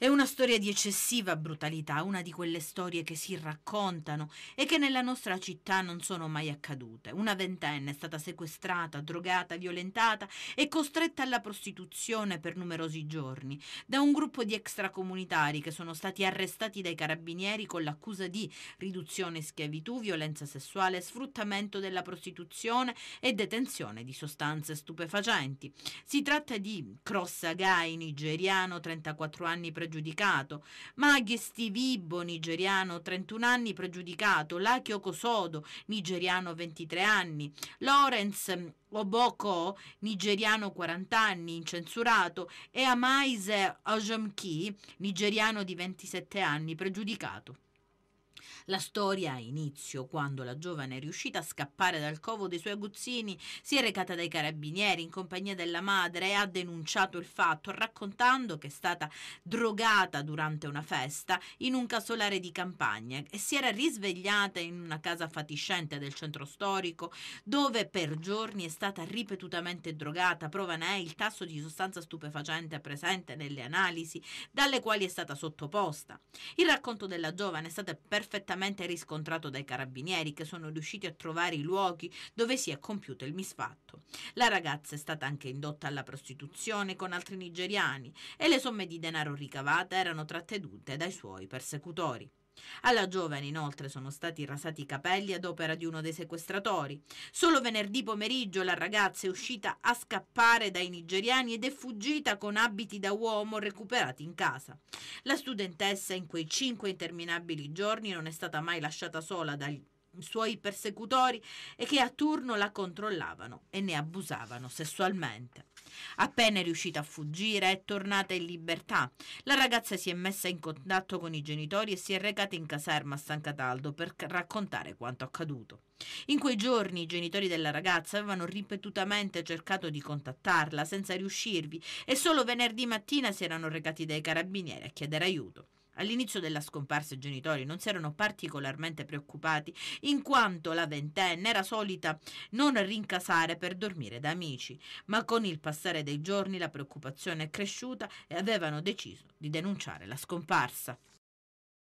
È una storia di eccessiva brutalità, una di quelle storie che si raccontano e che nella nostra città non sono mai accadute. Una ventenne è stata sequestrata, drogata, violentata e costretta alla prostituzione per numerosi giorni da un gruppo di extracomunitari che sono stati arrestati dai carabinieri con l'accusa di riduzione schiavitù, violenza sessuale, sfruttamento della prostituzione e detenzione di sostanze stupefacenti. Si tratta di Cross Agai, nigeriano, 34 anni pregiudicato pregiudicato, Maghi Stivibbo, nigeriano 31 anni pregiudicato, Lachio Cosodo, nigeriano 23 anni, Lorenz Oboko, nigeriano 40 anni, incensurato, e Amaise Ojemki, nigeriano di 27 anni, pregiudicato. La storia ha inizio quando la giovane, riuscita a scappare dal covo dei suoi aguzzini, si è recata dai carabinieri in compagnia della madre e ha denunciato il fatto, raccontando che è stata drogata durante una festa in un casolare di campagna e si era risvegliata in una casa fatiscente del centro storico dove per giorni è stata ripetutamente drogata, prova ne è il tasso di sostanza stupefacente presente nelle analisi dalle quali è stata sottoposta. Il racconto della giovane è stato perfettamente perfettamente riscontrato dai carabinieri che sono riusciti a trovare i luoghi dove si è compiuto il misfatto. La ragazza è stata anche indotta alla prostituzione con altri nigeriani e le somme di denaro ricavate erano trattenute dai suoi persecutori. Alla giovane inoltre sono stati rasati i capelli ad opera di uno dei sequestratori. Solo venerdì pomeriggio la ragazza è uscita a scappare dai nigeriani ed è fuggita con abiti da uomo recuperati in casa. La studentessa in quei cinque interminabili giorni non è stata mai lasciata sola dai suoi persecutori e che a turno la controllavano e ne abusavano sessualmente. Appena è riuscita a fuggire è tornata in libertà. La ragazza si è messa in contatto con i genitori e si è recata in caserma a San Cataldo per raccontare quanto accaduto. In quei giorni i genitori della ragazza avevano ripetutamente cercato di contattarla senza riuscirvi e solo venerdì mattina si erano recati dai carabinieri a chiedere aiuto. All'inizio della scomparsa i genitori non si erano particolarmente preoccupati, in quanto la ventenne era solita non rincasare per dormire da amici, ma con il passare dei giorni la preoccupazione è cresciuta e avevano deciso di denunciare la scomparsa.